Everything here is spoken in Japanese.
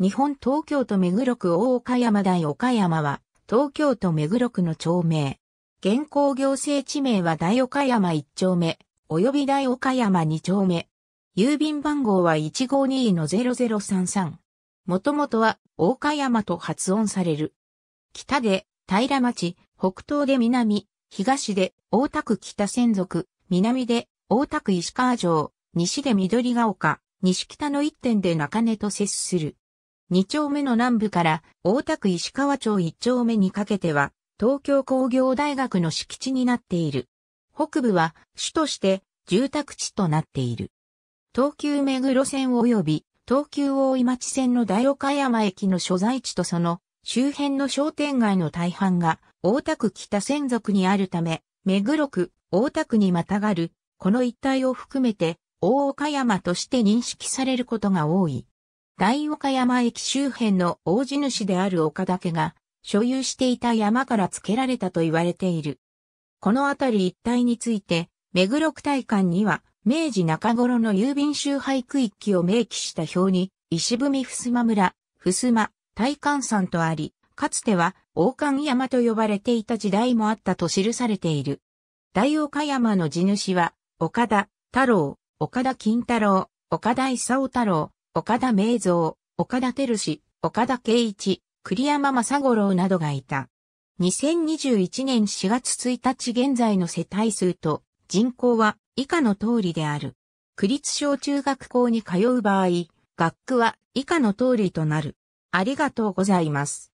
日本東京都目黒区大岡山大岡山は、東京都目黒区の町名。現行行政地名は大岡山1丁目、及び大岡山2丁目。郵便番号は152-0033。もともとは、大岡山と発音される。北で、平町、北東で南、東で、大田区北千族、南で、大田区石川城、西で緑が丘、西北の一点で中根と接する。2丁目の南部から大田区石川町1丁目にかけては東京工業大学の敷地になっている。北部は主として住宅地となっている。東急目黒線及び東急大井町線の大岡山駅の所在地とその周辺の商店街の大半が大田区北線属にあるため、目黒区、大田区にまたがる、この一帯を含めて大岡山として認識されることが多い。大岡山駅周辺の大地主である岡田家が所有していた山から付けられたと言われている。この辺り一帯について、目黒区大館には明治中頃の郵便集配区域を明記した表に、石踏襖村、襖、大館山とあり、かつては王冠山と呼ばれていた時代もあったと記されている。大岡山の地主は、岡田、太郎、岡田金太郎、岡田勲太郎、岡田明蔵、岡田照氏、岡田圭一、栗山正五郎などがいた。2021年4月1日現在の世帯数と人口は以下の通りである。区立小中学校に通う場合、学区は以下の通りとなる。ありがとうございます。